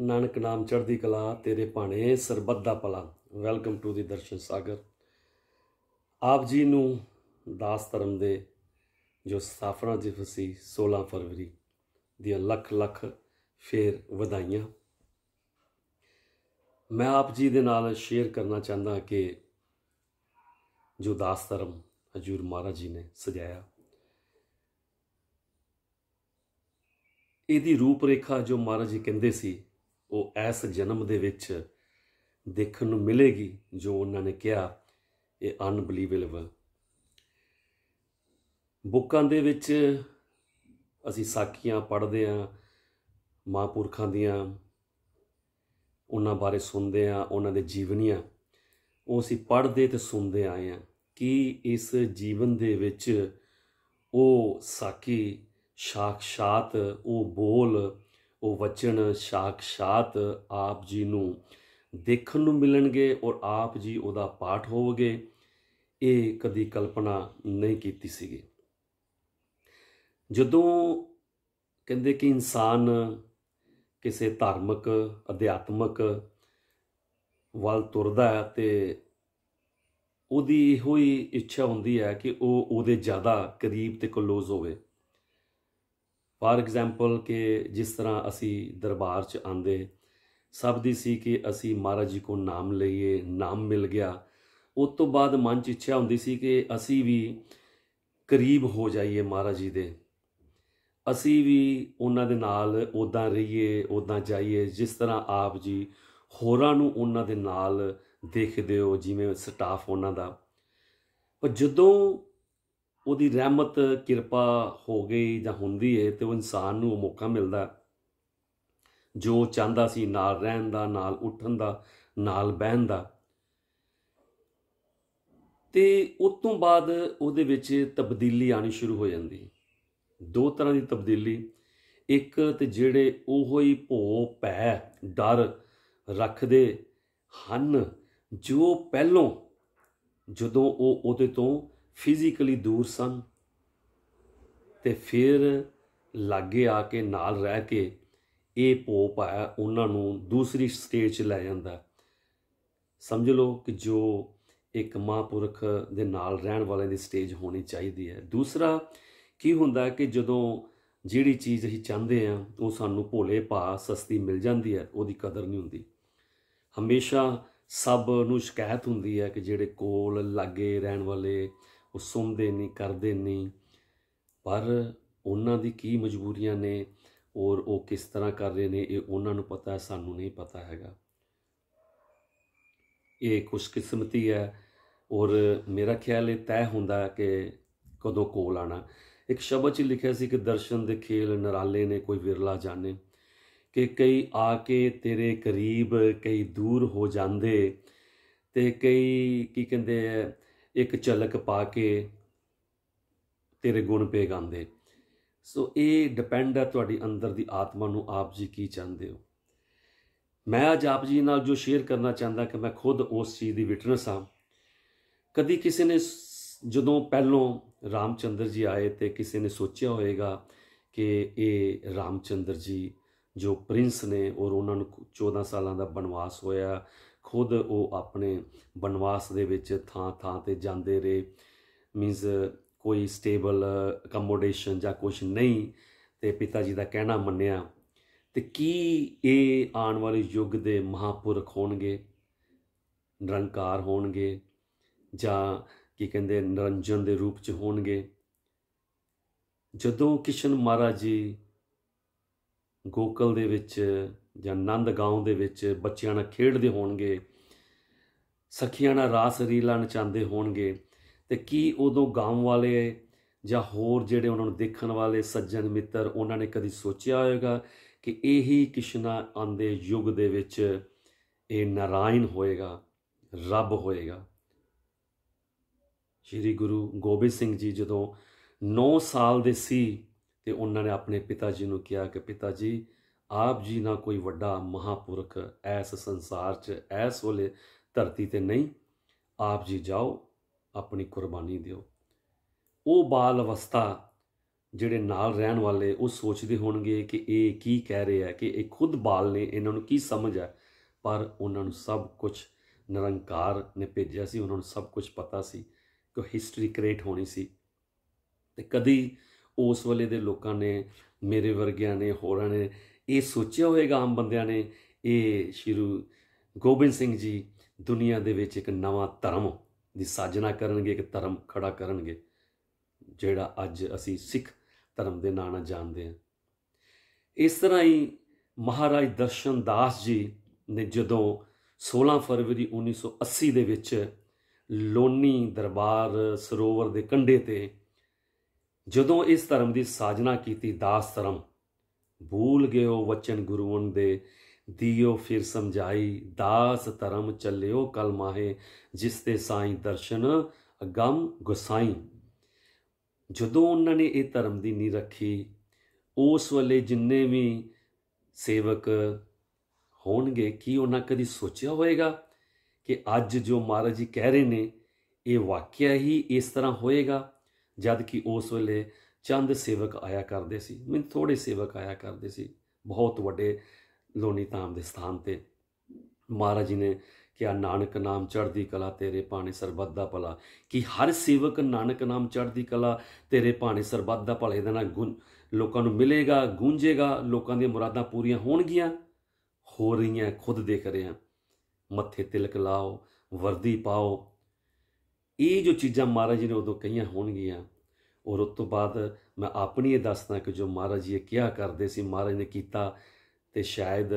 ਨਾਨਕ ਨਾਮ ਚੜ੍ਹਦੀ ਕਲਾ ਤੇਰੇ ਭਾਣੇ ਸਰਬੱਤ ਦਾ ਭਲਾ ਵੈਲਕਮ ਟੂ ਦੀ ਦਰਸ਼ਨ ਸਾਗਰ ਆਪ ਜੀ ਨੂੰ ਦਾਸ ਧਰਮ ਦੇ ਜੋ ਸਾਫਰਾ ਦਿਵਸ ਫਸੀ 16 ਫਰਵਰੀ ਦੀ ਲੱਖ ਲੱਖ ਫੇਰ ਵਧਾਈਆਂ ਮੈਂ ਆਪ ਜੀ ਦੇ ਨਾਲ ਸ਼ੇਅਰ ਕਰਨਾ ਚਾਹੁੰਦਾ ਕਿ ਜੋ ਦਾਸ ਧਰਮ ਹਜੂਰ ਮਹਾਰਾਜ ਜੀ ਨੇ ਸਜਾਇਆ ਇਹਦੀ ਰੂਪ ਰੇਖਾ ਜੋ ਮਹਾਰਾਜ ਜੀ ਕਹਿੰਦੇ ਸੀ ਉਹ ਇਸ ਜਨਮ ਦੇ ਵਿੱਚ ਦੇਖਣ ਨੂੰ ਮਿਲੇਗੀ ਜੋ ਉਹਨਾਂ ਨੇ ਕਿਹਾ ਇਹ ਅਨਬਲੀਵੇਬਲ ਬੁੱਕਾਂ ਦੇ ਵਿੱਚ ਅਸੀਂ ਸਾਖੀਆਂ ਪੜ੍ਹਦੇ ਆਂ ਮਹਾਪੁਰਖਾਂ ਦੀਆਂ ਉਹਨਾਂ ਬਾਰੇ ਸੁਣਦੇ ਆਂ ਉਹਨਾਂ ਦੇ ਜੀਵਨੀਆਂ ਉਹ ਅਸੀਂ ਪੜ੍ਹਦੇ ਤੇ ਸੁਣਦੇ ਆਏ ਆਂ ਕਿ ਇਸ ਜੀਵਨ ਦੇ ਵਿੱਚ ਉਹ ਸਾਖੀ ਸਾਖਸ਼ਾਤ ਉਹ ਬੋਲ ਉਹ ਵਚਨ ਸਾਖਸ਼ਾਤ ਆਪ ਜੀ ਨੂੰ ਦੇਖਣ ਨੂੰ ਮਿਲਣਗੇ ਔਰ ਆਪ ਜੀ ਉਹਦਾ ਪਾਠ ਹੋਵਗੇ ਇਹ ਕਦੀ ਕਲਪਨਾ ਨਹੀਂ ਕੀਤੀ ਸੀਗੀ ਜਦੋਂ ਕਹਿੰਦੇ ਕਿ ਇਨਸਾਨ ਕਿਸੇ ਧਾਰਮਿਕ ਅਧਿਆਤਮਿਕ ਵੱਲ ਤੁਰਦਾ ਹੈ ਤੇ ਉਹਦੀ ਇਹੋ ਹੀ ਇੱਛਾ ਹੁੰਦੀ ਹੈ ਕਿ ਉਹ ਉਹਦੇ ਜ਼ਿਆਦਾ ਕਰੀਬ ਤੇ ਕਲੋਜ਼ ਹੋਵੇ ਫਾਰ ਐਗਜ਼ਾਮਪਲ ਕਿ ਜਿਸ ਤਰ੍ਹਾਂ ਅਸੀਂ ਦਰਬਾਰ 'ਚ ਆਂਦੇ ਸਭ ਦੀ ਸੀ ਕਿ ਅਸੀਂ ਮਹਾਰਾਜ ਜੀ ਕੋ ਨਾਮ ਲਈਏ ਨਾਮ ਮਿਲ ਗਿਆ ਉਸ ਤੋਂ ਬਾਅਦ ਮਨ 'ਚ ਇੱਛਾ ਹੁੰਦੀ ਸੀ ਕਿ ਅਸੀਂ ਵੀ ਕਰੀਬ ਹੋ ਜਾਈਏ ਮਹਾਰਾਜ ਜੀ ਦੇ ਅਸੀਂ ਵੀ ਉਹਨਾਂ ਦੇ ਨਾਲ ਉਦਾਂ ਰਹੀਏ ਉਦਾਂ ਜਾਈਏ ਜਿਸ ਤਰ੍ਹਾਂ ਆਪ ਜੀ ਹੋਰਾਂ ਨੂੰ ਉਹਨਾਂ ਦੇ ਨਾਲ ਦੇਖਦੇ ਹੋ ਜਿਵੇਂ ਸਟਾਫ ਉਹਨਾਂ ਦਾ ਪਰ ਜਦੋਂ ਉਹਦੀ ਰਹਿਮਤ ਕਿਰਪਾ ਹੋ ਗਈ ਜਾਂ ਹੁੰਦੀ ਏ ਤੇ ਉਹ ਇਨਸਾਨ ਨੂੰ ਉਹ ਮੌਕਾ ਮਿਲਦਾ ਜੋ ਚਾਹੁੰਦਾ ਸੀ ਨਾਲ ਰਹਿਣ ਦਾ ਨਾਲ ਉੱਠਣ ਦਾ ਨਾਲ ਬਹਿਣ ਦਾ ਤੇ ਉਸ ਤੋਂ ਬਾਅਦ ਉਹਦੇ ਵਿੱਚ ਤਬਦੀਲੀ ਆਣੀ ਸ਼ੁਰੂ ਹੋ ਜਾਂਦੀ ਦੋ ਤਰ੍ਹਾਂ ਦੀ ਤਬਦੀਲੀ ਇੱਕ ਤੇ ਜਿਹੜੇ ਉਹੋ ਹੀ ਭੋ ਭੈ ਡਰ ਰੱਖਦੇ ਹਨ ਜੋ ਪਹਿਲੋਂ ਜਦੋਂ ਉਹ ਉਹਦੇ ਤੋਂ ਫਿਜ਼ੀਕਲੀ ਦੂਰ ਸਨ ਤੇ ਫਿਰ ਲਾਗੇ ਆ ਕੇ ਨਾਲ ਰਹਿ ਕੇ ਇਹ ਪੋਪ ਆ ਉਹਨਾਂ ਨੂੰ ਦੂਸਰੀ ਸਟੇਜ 'ਚ ਲੈ ਜਾਂਦਾ ਸਮਝ ਲਓ ਕਿ ਜੋ ਇੱਕ ਮਹਾਪੁਰਖ ਦੇ ਨਾਲ ਰਹਿਣ ਵਾਲੇ ਦੀ ਸਟੇਜ ਹੋਣੀ ਚਾਹੀਦੀ ਹੈ ਦੂਸਰਾ ਕੀ ਹੁੰਦਾ ਕਿ ਜਦੋਂ ਜਿਹੜੀ ਚੀਜ਼ ਅਸੀਂ ਚਾਹੁੰਦੇ ਆ ਉਹ ਸਾਨੂੰ ਭੋਲੇ ਪਾ ਸਸਤੀ ਮਿਲ ਜਾਂਦੀ ਹੈ ਉਹਦੀ ਕਦਰ ਨਹੀਂ ਹੁੰਦੀ ਹਮੇਸ਼ਾ ਸਭ ਨੂੰ ਸ਼ਿਕਾਇਤ ਹੁੰਦੀ ਹੈ ਕਿ ਜਿਹੜੇ ਕੋਲ ਲਾਗੇ ਰਹਿਣ ਵਾਲੇ ਉਹ ਸੁਣਦੇ ਨਹੀਂ ਕਰਦੇ ਨਹੀਂ ਪਰ ਉਹਨਾਂ ਦੀ ਕੀ ਮਜਬੂਰੀਆਂ ਨੇ ਔਰ ਉਹ ਕਿਸ ਤਰ੍ਹਾਂ ਕਰ ਰਹੇ ਨੇ ਇਹ ਉਹਨਾਂ ਨੂੰ ਪਤਾ ਹੈ ਸਾਨੂੰ ਨਹੀਂ ਪਤਾ ਹੈਗਾ ਇਹ ਕਿਸਮਤੀ ਹੈ ਔਰ ਮੇਰਾ ਖਿਆਲ ਇਹ ਤੈਅ ਹੁੰਦਾ ਕਿ ਕਦੋਂ ਕੋਲ ਆਣਾ ਇੱਕ ਸ਼ਬਦ 'ਚ ਲਿਖਿਆ ਸੀ ਕਿ ਦਰਸ਼ਨ ਦੇ ਖੇਲ ਨਰਾਲੇ ਨੇ ਕੋਈ ਵਿਰਲਾ ਜਾਣੇ ਕਿ ਕਈ ਆ ਕੇ ਤੇਰੇ ਕਰੀਬ ਕਈ ਦੂਰ ਹੋ ਜਾਂਦੇ ਤੇ ਕਈ ਕੀ ਕਹਿੰਦੇ ਇੱਕ ਚਲਕ ਪਾ ਕੇ ਤੇਰੇ ਗੁਣ ਪੇ ਗਾਉਂਦੇ ਸੋ ਇਹ ਡਿਪੈਂਡ ਹੈ ਤੁਹਾਡੀ ਅੰਦਰ ਦੀ ਆਤਮਾ ਨੂੰ ਆਪ ਜੀ ਕੀ ਚਾਹੁੰਦੇ ਹੋ ਮੈਂ ਅੱਜ ਆਪ ਜੀ ਨਾਲ ਜੋ ਸ਼ੇਅਰ ਕਰਨਾ ਚਾਹੁੰਦਾ ਕਿ ਮੈਂ ਖੁਦ ਉਸ ਚੀਜ਼ ਦੀ ਵਿਟਨੈਸ ਹਾਂ ਕਦੀ ਕਿਸੇ ਨੇ ਜਦੋਂ ਪਹਿਲੋਂ ਰਾਮਚੰਦਰ ਜੀ ਆਏ ਤੇ ਕਿਸੇ ਨੇ ਸੋਚਿਆ ਹੋਵੇਗਾ ਕਿ ਇਹ ਰਾਮਚੰਦਰ ਜੀ ਜੋ ਪ੍ਰਿੰਸ ਨੇ ਔਰ ਉਹਨਾਂ ਨੂੰ 14 ਸਾਲਾਂ ਦਾ ਬਨਵਾਸ ਹੋਇਆ ਖੁਦ ਉਹ ਆਪਣੇ ਬਨਵਾਸ ਦੇ ਵਿੱਚ ਥਾਂ ਥਾਂ ਤੇ ਜਾਂਦੇ ਰਹੇ ਮੀਨਸ ਕੋਈ ਸਟੇਬਲ ਅਕਮੋਡੇਸ਼ਨ ਜਾਂ ਕੁਝ ਨਹੀਂ ਤੇ ਪਿਤਾ ਜੀ ਦਾ ਕਹਿਣਾ ਮੰਨਿਆ ਤੇ ਕੀ ਇਹ ਆਉਣ ਵਾਲੇ ਯੁੱਗ ਦੇ ਮਹਾਪੁਰਖ ਹੋਣਗੇ ਨਿਰੰਕਾਰ ਹੋਣਗੇ ਜਾਂ ਕੀ ਕਹਿੰਦੇ ਨਿਰੰਜਨ ਦੇ ਰੂਪ ਚ ਹੋਣਗੇ ਜਦੋਂ ਕਿਸ਼ਨ ਮਹਾਰਾਜ ਜੀ ਗੋਕਲ ਦੇ ਵਿੱਚ ਜਾਂ ਨੰਦ گاਉਂ ਦੇ ਵਿੱਚ ਬੱਚਿਆਂ ਨਾਲ ਖੇਡਦੇ ਹੋਣਗੇ ਸਖੀਆਂ ਨਾਲ ਰਾਸ ਰੀਲਾ ਨਚਾਉਂਦੇ ਹੋਣਗੇ ਤੇ ਕੀ ਉਦੋਂ ਗਾਉਂ ਵਾਲੇ ਜਾਂ ਹੋਰ ਜਿਹੜੇ ਉਹਨਾਂ ਨੂੰ ਦੇਖਣ ਵਾਲੇ ਸੱਜਣ ਮਿੱਤਰ ਉਹਨਾਂ ਨੇ ਕਦੀ ਸੋਚਿਆ ਹੋਵੇਗਾ ਕਿ ਇਹੀ ਕਿਸ਼ਨਾ ਆਂਦੇ ਯੁੱਗ ਦੇ ਵਿੱਚ ਇਹ ਨਾਰਾਇਣ ਹੋਏਗਾ ਰੱਬ ਹੋਏਗਾ ਸ਼੍ਰੀ ਗੁਰੂ ਗੋਬਿੰਦ ਸਿੰਘ ਜੀ ਜਦੋਂ 9 ਸਾਲ ਦੇ ਸੀ ਤੇ ਉਹਨਾਂ ਨੇ ਆਪਣੇ ਪਿਤਾ ਜੀ ਨੂੰ ਕਿਹਾ ਕਿ ਪਿਤਾ ਜੀ ਆਪ ਜੀ ਨਾ ਕੋਈ ਵੱਡਾ ਮਹਾਪੁਰਖ ਐਸ ਸੰਸਾਰ 'ਚ ਐਸ ਵੇਲੇ ਧਰਤੀ ਤੇ ਨਹੀਂ ਆਪ ਜੀ ਜਾਓ ਆਪਣੀ ਕੁਰਬਾਨੀ ਦਿਓ ਉਹ ਬਾਲ ਅਵਸਥਾ ਜਿਹੜੇ ਨਾਲ ਰਹਿਣ ਵਾਲੇ ਉਹ ਸੋਚਦੇ ਹੋਣਗੇ ਕਿ ਇਹ ਕੀ ਕਹਿ ਰਿਹਾ ਹੈ ਕਿ ਇਹ ਖੁਦ ਬਾਲ ਨੇ ਇਹਨਾਂ ਨੂੰ ਕੀ ਸਮਝ ਹੈ ਪਰ ਉਹਨਾਂ ਨੂੰ ਸਭ ਕੁਝ ਨਿਰੰਕਾਰ ਨੇ ਭੇਜਿਆ ਸੀ ਉਹਨਾਂ ਨੂੰ ਸਭ ਕੁਝ ਪਤਾ ਸੀ ਕਿ ਹਿਸਟਰੀ ਕ੍ਰੀਏਟ ਹੋਣੀ ਸੀ ਤੇ ਕਦੀ ਉਸ ਵੇਲੇ ਦੇ ਲੋਕਾਂ ਨੇ ਮੇਰੇ ਵਰਗਿਆਂ ਨੇ ਹੋਰਾਂ ਨੇ ਇਹ ਸੋਚਿਆ ਹੋਵੇਗਾ ਆਮ ਬੰਦਿਆਂ ਨੇ ਇਹ ਸ਼੍ਰੀ ਗੋਬਿੰਦ ਸਿੰਘ ਜੀ ਦੁਨੀਆ ਦੇ ਵਿੱਚ ਇੱਕ ਨਵਾਂ ਧਰਮ ਦੀ ਸਾਜਨਾ ਕਰਨਗੇ ਇੱਕ ਧਰਮ ਖੜਾ ਕਰਨਗੇ ਜਿਹੜਾ ਅੱਜ ਅਸੀਂ ਸਿੱਖ ਧਰਮ ਦੇ ਨਾਂ ਨਾਲ ਜਾਣਦੇ ਹਾਂ ਇਸ ਤਰ੍ਹਾਂ ਹੀ ਮਹਾਰਾਜ ਦਰਸ਼ਨ ਦਾਸ ਜੀ ਨੇ ਜਦੋਂ 16 ਫਰਵਰੀ 1980 ਦੇ ਵਿੱਚ ਲੋਨੀ ਦਰਬਾਰ ਸਰੋਵਰ ਦੇ ਕੰਢੇ ਤੇ ਜਦੋਂ ਇਸ ਧਰਮ ਦੀ ਸਾਜਨਾ ਕੀਤੀ ਦਾਸ ਧਰਮ ਭੂਲ ਗਿਓ ਵਚਨ ਗੁਰੂਨ ਦੇ ਦਿਓ ਫਿਰ ਸਮਝਾਈ ਦਾਸ ਧਰਮ ਚੱਲਿਓ ਕਲ ਮਾਹੇ ਜਿਸ ਤੇ ਸਾਈਂ ਦਰਸ਼ਨ ਅਗੰਮ ਗੁਸਾਈ ਜਦੋਂ ਉਹਨਾਂ ਨੇ ਇਹ ਧਰਮ ਦੀ ਨੀ ਰੱਖੀ ਉਸ ਵੇਲੇ ਜਿੰਨੇ ਵੀ ਸੇਵਕ ਹੋਣਗੇ ਕੀ ਉਹਨਾਂ ਕਦੀ ਸੋਚਿਆ ਹੋਵੇਗਾ ਕਿ ਅੱਜ ਜੋ ਮਹਾਰਾਜ ਜੀ ਕਹਿ ਰਹੇ ਨੇ ਇਹ ਵਾਕਿਆ ਹੀ ਇਸ ਤਰ੍ਹਾਂ ਹੋਏਗਾ ਜਦ ਕਿ ਉਸ ਵੇਲੇ ਚੰਦ ਸੇਵਕ ਆਇਆ ਕਰਦੇ ਸੀ ਮੈਂ ਥੋੜੇ ਸੇਵਕ ਆਇਆ ਕਰਦੇ ਸੀ ਬਹੁਤ ਵੱਡੇ ਲੋਨੀ ਤਾਮ ਦੇ ਸਥਾਨ ਤੇ ਮਹਾਰਾਜ ਜੀ ਨੇ ਕਿਹਾ ਨਾਨਕ ਨਾਮ ਚੜ੍ਹਦੀ ਕਲਾ ਤੇਰੇ ਪਾਣੇ ਸਰਬੱਤ ਦਾ ਭਲਾ ਕਿ ਹਰ ਸੇਵਕ ਨਾਨਕ ਨਾਮ ਚੜ੍ਹਦੀ ਕਲਾ ਤੇਰੇ ਪਾਣੇ ਸਰਬੱਤ ਦਾ ਭਲਾ ਇਹਦਾ ਨਾਲ ਗੁਣ ਲੋਕਾਂ ਨੂੰ ਮਿਲੇਗਾ ਗੂੰਜੇਗਾ ਲੋਕਾਂ ਦੀਆਂ ਮੁਰਾਦਾਂ ਪੂਰੀਆਂ ਹੋਣਗੀਆਂ ਹੋ ਰਹੀਆਂ ਖੁਦ ਦੇਖ ਰਹੇ ਮੱਥੇ ਤਿਲਕ ਲਾਓ ਵਰਦੀ ਪਾਓ ਇਹ ਜੋ ਚੀਜ਼ਾਂ ਮਹਾਰਾਜ ਜੀ ਨੇ ਉਦੋਂ ਕਹੀਆਂ ਹੋਣਗੀਆਂ ਔਰ ਉਸ ਤੋਂ ਬਾਅਦ ਮੈਂ ਆਪਣੀ ਇਹ ਦੱਸਦਾ ਕਿ ਜੋ ਮਹਾਰਾਜ ਜੀ ਇਹ ਕਿਹਾ ਕਰਦੇ ਸੀ ਮਹਾਰਾਜ ਨੇ ਕੀਤਾ ਤੇ ਸ਼ਾਇਦ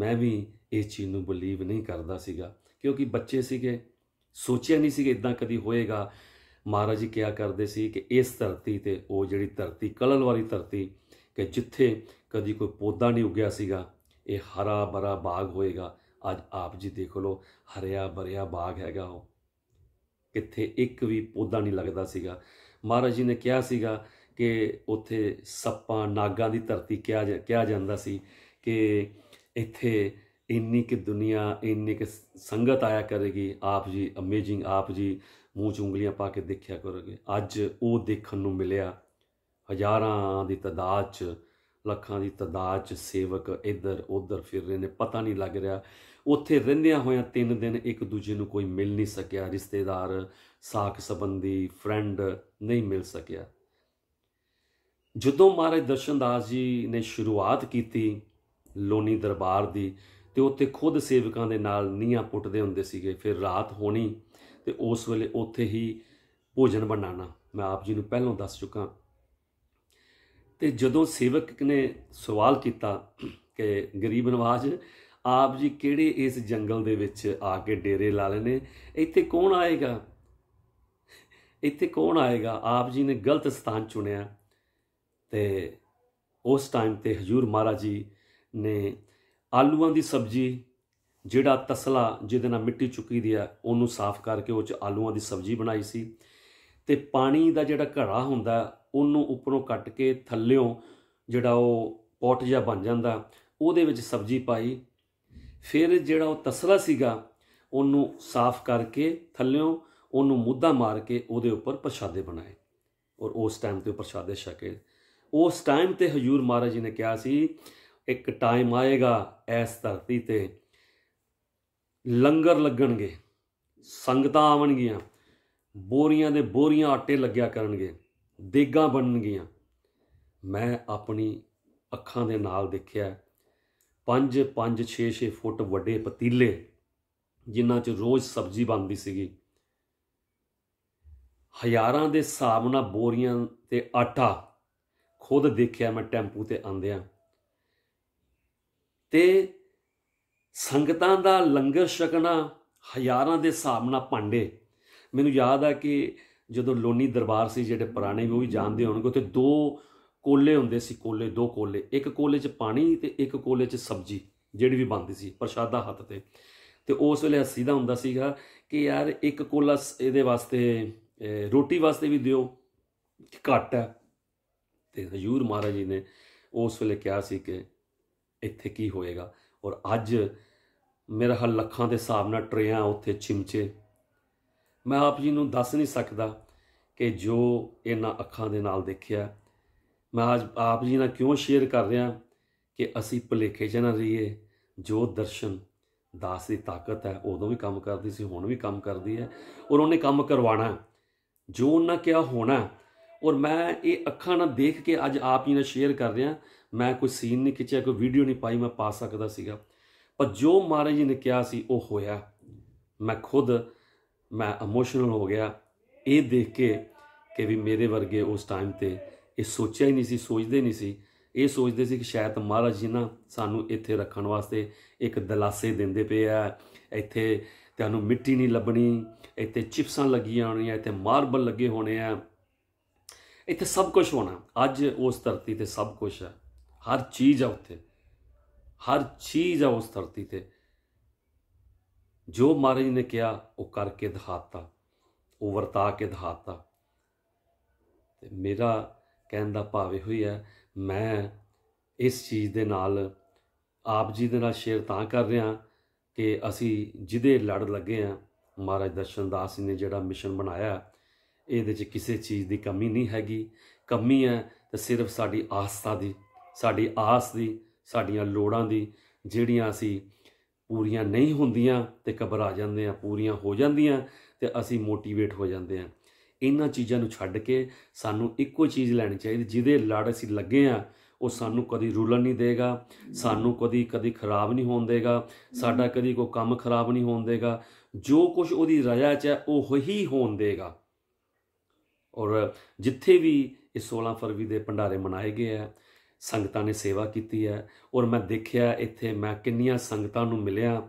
ਮੈਂ ਵੀ ਇਸ ਚੀਜ਼ ਨੂੰ ਬਲੀਵ ਨਹੀਂ ਕਰਦਾ ਸੀਗਾ ਕਿਉਂਕਿ ਬੱਚੇ ਸੀਗੇ ਸੋਚਿਆ ਨਹੀਂ ਸੀਗਾ ਇਦਾਂ ਕਦੀ ਹੋਏਗਾ ਮਹਾਰਾਜ ਜੀ ਕਿਹਾ ਕਰਦੇ ਸੀ ਕਿ ਇਸ ਧਰਤੀ ਤੇ ਉਹ ਜਿਹੜੀ ਧਰਤੀ ਕਲਲ ਵਾਲੀ ਧਰਤੀ ਕਿ ਜਿੱਥੇ ਕਦੀ ਕੋਈ ਪੌਦਾ ਨਹੀਂ ਉਗਿਆ ਸੀਗਾ ਇਹ ਹਰਾ ਭਰਾ ਬਾਗ ਹੋਏਗਾ ਅੱਜ ਆਪ ਜੀ ਦੇਖ ਲਓ ਹਰਿਆ ਭਰਿਆ ਬਾਗ ਹੈਗਾ ਉਹ ਕਿੱਥੇ ਇੱਕ ਵੀ ਪੌਦਾ ਨਹੀਂ ਲੱਗਦਾ ਸੀਗਾ ਮਹਾਰਾਜ ਜੀ ਨੇ ਕਿਹਾ ਸੀਗਾ ਕਿ ਉੱਥੇ ਸੱਪਾਂ ਨਾਗਾਂ ਦੀ ਧਰਤੀ ਕਿਹਾ ਕਿਹਾ ਜਾਂਦਾ ਸੀ ਕਿ ਇੱਥੇ ਇੰਨੀ ਕਿ ਦੁਨੀਆ ਇੰਨੀ ਕਿ ਸੰਗਤ ਆਇਆ ਕਰੇਗੀ ਆਪ ਜੀ ਅਮੇਜ਼ਿੰਗ ਆਪ ਜੀ ਮੂੰਹ ਚ ਉਂਗਲੀਆਂ ਪਾ ਕੇ ਦੇਖਿਆ ਕਰੋਗੇ ਅੱਜ ਉਹ ਦੇਖਣ ਨੂੰ ਮਿਲਿਆ ਹਜ਼ਾਰਾਂ ਦੀ ਤਦਾਦ ਚ ਲੱਖਾਂ ਦੀ ਤਦਾਦ ਚ ਸੇਵਕ ਇੱਧਰ ਉੱਧਰ ਫਿਰ ਰਹੇ ਨੇ ਪਤਾ ਨਹੀਂ ਲੱਗ ਰਿਹਾ ਉੱਥੇ ਰਹਿੰਦਿਆਂ ਹੋਇਆਂ ਤਿੰਨ ਦਿਨ ਇੱਕ ਦੂਜੇ ਨੂੰ ਕੋਈ ਮਿਲ ਨਹੀਂ ਸਕਿਆ ਰਿਸ਼ਤੇਦਾਰ ਸਾਖ ਸੰਬੰਧੀ ਫਰੈਂਡ ਨਹੀਂ ਮਿਲ ਸਕਿਆ ਜਦੋਂ ਮਹਾਰਾਜ ਦਰਸ਼ਨਦਾਸ ਜੀ ਨੇ ਸ਼ੁਰੂਆਤ ਕੀਤੀ ਲੋਨੀ ਦਰਬਾਰ ਦੀ ਤੇ ਉੱਥੇ ਖੁਦ ਸੇਵਕਾਂ ਦੇ ਨਾਲ ਨੀਆਂ ਪੁੱਟਦੇ ਹੁੰਦੇ ਸੀਗੇ ਫਿਰ ਰਾਤ ਹੋਣੀ ਤੇ ਉਸ ਵੇਲੇ ਉੱਥੇ ਹੀ ਭੋਜਨ ਬਣਾਣਾ ਮੈਂ ਆਪ ਜੀ ਨੂੰ ਪਹਿਲਾਂ ਦੱਸ ਚੁੱਕਾ ਤੇ ਜਦੋਂ ਸੇਵਕ ਨੇ ਸਵਾਲ ਕੀਤਾ ਕਿ ਗਰੀਬ ਨਵਾਜ਼ ਆਪ ਜੀ ਕਿਹੜੇ ਇਸ ਜੰਗਲ ਦੇ ਵਿੱਚ ਆ ਕੇ ਡੇਰੇ ਲਾ ਲੈਨੇ ਇੱਥੇ ਕੌਣ ਆਏਗਾ ਇੱਥੇ ਕੌਣ ਆਏਗਾ ਆਪ ਜੀ ਨੇ ਗਲਤ ਸਥਾਨ ਚੁਣਿਆ ਤੇ ਉਸ ਟਾਈਮ ਤੇ ਹਜੂਰ ਮਹਾਰਾਜ ਜੀ ਨੇ ਆਲੂਆਂ ਦੀ ਸਬਜੀ ਜਿਹੜਾ ਤਸਲਾ ਜਿਹਦੇ ਨਾਲ ਮਿੱਟੀ ਚੁੱਕੀ ਦੀ ਆ ਉਹਨੂੰ ਸਾਫ਼ ਕਰਕੇ ਉਹ ਚ ਆਲੂਆਂ ਦੀ ਸਬਜੀ ਬਣਾਈ ਸੀ ਤੇ ਪਾਣੀ ਦਾ ਜਿਹੜਾ ਘੜਾ ਹੁੰਦਾ ਉਹਨੂੰ ਉੱਪਰੋਂ ਕੱਟ ਕੇ ਥੱਲਿਓਂ ਜਿਹੜਾ ਉਹ ਪੋਟ ਜਿਹਾ ਬਣ ਜਾਂਦਾ ਉਹਦੇ ਵਿੱਚ ਸਬਜੀ ਪਾਈ ਫਿਰ ਜਿਹੜਾ ਉਹ ਤਸਲਾ ਸੀਗਾ ਉਹਨੂੰ ਸਾਫ਼ ਕਰਕੇ ਥੱਲਿਓਂ ਉਹਨੂੰ ਮੁੱਦਾ ਮਾਰ ਕੇ ਉਹਦੇ ਉੱਪਰ ਪ੍ਰਸ਼ਾਦੇ ਬਣਾਏ ਔਰ ਉਸ ਟਾਈਮ ਤੇ ਪ੍ਰਸ਼ਾਦੇ ਛਕੇ ਉਸ ਟਾਈਮ ਤੇ ਹਜੂਰ ਮਹਾਰਾਜ ਜੀ ਨੇ ਕਿਹਾ ਸੀ ਇੱਕ ਟਾਈਮ ਆਏਗਾ ਇਸ ਧਰਤੀ ਤੇ ਲੰਗਰ ਲੱਗਣਗੇ ਸੰਗਤਾਂ ਆਉਣਗੀਆਂ ਬੋਰੀਆਂ ਦੇ ਬੋਰੀਆਂ ਆਟੇ ਲੱਗਿਆ ਕਰਨਗੇ ਦੇਗਾ ਬਣਨਗੀਆਂ ਮੈਂ ਆਪਣੀ ਅੱਖਾਂ ਦੇ ਨਾਲ ਦੇਖਿਆ 5 5 6 6 ਫੁੱਟ ਵੱਡੇ ਪਤੀਲੇ ਜਿਨ੍ਹਾਂ 'ਚ ਰੋਜ਼ ਸਬਜ਼ੀ ਬਣਦੀ ਸੀਗੀ ਹਜ਼ਾਰਾਂ ਦੇ ਹਿਸਾਬ ਨਾਲ ਬੋਰੀਆਂ ਤੇ ਆਟਾ ਖੁਦ ਦੇਖਿਆ ਮੈਂ ਟੈਂਪੂ ਤੇ ਆਂਦਿਆਂ ਤੇ ਸੰਗਤਾਂ ਦਾ ਲੰਗਰ ਛਕਣਾ ਹਜ਼ਾਰਾਂ ਦੇ ਹਿਸਾਬ ਨਾਲ ਭਾਂਡੇ ਮੈਨੂੰ ਯਾਦ ਆ ਕਿ ਜਦੋਂ ਲੋਨੀ ਦਰਬਾਰ ਸੀ ਜਿਹੜੇ ਪੁਰਾਣੇ ਉਹ ਵੀ ਜਾਣਦੇ ਹੋਣਗੇ ਉੱਥੇ ਦੋ ਕੋਲੇ ਹੁੰਦੇ ਸੀ ਕੋਲੇ ਦੋ ਕੋਲੇ ਇੱਕ ਕੋਲੇ 'ਚ ਪਾਣੀ ਤੇ ਇੱਕ ਕੋਲੇ 'ਚ ਸਬਜ਼ੀ ਜਿਹੜੀ ਵੀ ਬਣਦੀ ਸੀ ਪ੍ਰਸ਼ਾਦਾ ਹੱਥ ਤੇ ਤੇ ਉਸ ਵੇਲੇ ਅਸੀਂ ਦਾ ਹੁੰਦਾ ਸੀਗਾ ਕਿ ਯਾਰ ਇੱਕ ਕੋਲਾ ਇਹਦੇ ਵਾਸਤੇ ਰੋਟੀ ਵਾਸਤੇ ਵੀ ਦਿਓ ਘੱਟ ਤੇ ਹਜੂਰ ਮਹਾਰਾਜ ਜੀ ਨੇ ਉਸ ਵੇਲੇ ਕਿਹਾ ਸੀ ਕਿ ਇੱਥੇ ਕੀ ਹੋਏਗਾ ਔਰ ਅੱਜ ਮੇਰਾ ਹਰ ਲੱਖਾਂ ਦੇ ਹਿਸਾਬ ਨਾਲ ਟਰੇਆਂ ਉੱਥੇ ਚਿਮਚੇ ਮੈਂ ਆਪ ਜੀ ਨੂੰ ਦੱਸ ਨਹੀਂ ਸਕਦਾ ਕਿ ਜੋ ਇਹਨਾਂ ਅੱਖਾਂ ਦੇ ਨਾਲ ਦੇਖਿਆ ਮੈਂ ਅੱਜ ਆਪ ਜੀ ਨਾਲ ਕਿਉਂ ਸ਼ੇਅਰ ਕਰ ਰਿਹਾ ਕਿ ਅਸੀਂ ਭੁਲੇਖੇ ਜਨ ਰਹੀਏ ਜੋ ਦਰਸ਼ਨ ਦਾਸ ਦੀ ਤਾਕਤ ਹੈ ਉਦੋਂ ਵੀ ਕੰਮ ਕਰਦੀ ਸੀ ਹੁਣ ਵੀ ਕੰਮ ਕਰਦੀ ਹੈ ਔਰ ਉਹਨੇ ਕੰਮ ਕਰਵਾਣਾ ਜੋ ਉਹਨਾਂ ਕਿਹਾ ਹੋਣਾ ਔਰ ਮੈਂ ਇਹ ਅੱਖਾਂ ਨਾਲ ਦੇਖ ਕੇ ਅੱਜ ਆਪ ਜੀ ਨਾਲ ਸ਼ੇਅਰ ਕਰ ਰਿਹਾ ਮੈਂ ਕੋਈ ਸੀਨ ਨਹੀਂ ਖਿੱਚਿਆ ਕੋਈ ਵੀਡੀਓ ਨਹੀਂ ਪਾਈ ਮੈਂ ਪਾ ਸਕਦਾ ਸੀਗਾ ਪਰ ਜੋ ਮਹਾਰਾਜ ਜੀ ਨੇ ਕਿਹਾ ਸੀ ਉਹ ਹੋਇਆ ਮੈਂ ਖੁਦ ਮੈਂ ਇਮੋਸ਼ਨਲ ਹੋ ਗਿਆ ਇਹ ਦੇਖ ਕੇ ਕਿ ਵੀ ਮੇਰੇ ਵਰਗੇ ਉਸ ਟਾਈਮ ਤੇ ਇਹ ਸੋਚਿਆ ਹੀ ਨਹੀਂ ਸੀ ਸੋਚਦੇ ਨਹੀਂ ਸੀ ਇਹ ਸੋਚਦੇ ਸੀ ਕਿ ਸ਼ਾਇਦ ਮਹਾਰਾਜ ਜੀ ਨਾ ਸਾਨੂੰ ਇੱਥੇ ਰੱਖਣ ਵਾਸਤੇ ਇੱਕ ਦਲਾਸੇ ਦਿੰਦੇ ਪਏ ਆ ਇੱਥੇ ਤੁਹਾਨੂੰ ਮਿੱਟੀ ਨਹੀਂ ਲੱਭਣੀ ਇੱਥੇ ਚਿਪਸਾਂ ਲੱਗੀਆਂ ਹੋਣੀਆਂ ਇੱਥੇ ਮਾਰਬਲ ਲੱਗੇ ਹੋਣੇ ਆ ਇੱਥੇ ਸਭ ਕੁਝ ਹੋਣਾ ਅੱਜ ਉਸ ਧਰਤੀ ਤੇ ਸਭ ਕੁਝ ਹੈ ਹਰ ਚੀਜ਼ ਆ ਉੱਥੇ ਹਰ ਚੀਜ਼ ਆ ਉਸ ਧਰਤੀ ਤੇ ਜੋ ਮਹਾਰਾਜ ਨੇ ਕਿਹਾ ਉਹ ਕਰਕੇ ਦਿਖਾਤਾ ਉਹ ਵਰਤਾ ਕੇ ਦਿਖਾਤਾ ਤੇ ਮੇਰਾ ਕਹਿਣ ਦਾ ਭਾਵ ਇਹੋ ਹੀ ਹੈ ਮੈਂ ਇਸ ਚੀਜ਼ ਦੇ ਨਾਲ ਆਪ ਜੀ ਦੇ ਨਾਲ ਸ਼ੇਅਰ ਤਾਂ ਕਰ ਰਿਹਾ ਕਿ ਅਸੀਂ ਜਿਹਦੇ ਲੜ ਲੱਗੇ ਆ ਮਹਾਰਾਜ ਦਰਸ਼ਨ ਦਾਸ ਜੀ ਨੇ ਜਿਹੜਾ ਮਿਸ਼ਨ ਬਣਾਇਆ ਇਹਦੇ 'ਚ ਕਿਸੇ ਚੀਜ਼ ਦੀ ਕਮੀ ਨਹੀਂ ਹੈਗੀ ਕਮੀ ਹੈ ਤੇ ਸਿਰਫ ਸਾਡੀ ਆਸਤਾ ਦੀ ਸਾਡੀ ਆਸ ਦੀ ਸਾਡੀਆਂ ਲੋੜਾਂ ਦੀ ਜਿਹੜੀਆਂ ਅਸੀਂ ਪੂਰੀਆਂ ਨਹੀਂ ਹੁੰਦੀਆਂ ਤੇ ਘਬਰਾ ਜਾਂਦੇ ਆ ਪੂਰੀਆਂ ਹੋ ਜਾਂਦੀਆਂ ਤੇ ਅਸੀਂ ਮੋਟੀਵੇਟ ਹੋ ਜਾਂਦੇ ਆ ਇਹਨਾਂ ਚੀਜ਼ਾਂ ਨੂੰ ਛੱਡ ਕੇ ਸਾਨੂੰ ਇੱਕੋ ਚੀਜ਼ ਲੈਣੀ ਚਾਹੀਦੀ ਜਿਹਦੇ ਲੜ ਅਸੀਂ ਲੱਗੇ ਆ ਉਹ ਸਾਨੂੰ ਕਦੀ ਰੁਲਣ ਨਹੀਂ ਦੇਗਾ ਸਾਨੂੰ ਕਦੀ ਕਦੀ ਖਰਾਬ ਨਹੀਂ ਹੋਣ ਦੇਗਾ ਸਾਡਾ ਕਦੀ ਕੋਈ ਕੰਮ ਖਰਾਬ ਨਹੀਂ ਹੋਣ ਦੇਗਾ ਜੋ ਕੁਝ ਉਹਦੀ ਰਜ਼ਾ 'ਚ ਹੈ ਉਹ ਹੀ ਹੋਣ ਦੇਗਾ ਔਰ ਜਿੱਥੇ ਵੀ ਇਹ 16 ਫਰਵਰੀ ਦੇ ਪੰਡਾਰੇ ਮਨਾਏ ਗਏ ਆ ਸੰਗਤਾਂ ਨੇ ਸੇਵਾ ਕੀਤੀ ਹੈ ਔਰ ਮੈਂ ਦੇਖਿਆ ਇੱਥੇ ਮੈਂ ਕਿੰਨੀਆਂ ਸੰਗਤਾਂ ਨੂੰ ਮਿਲਿਆ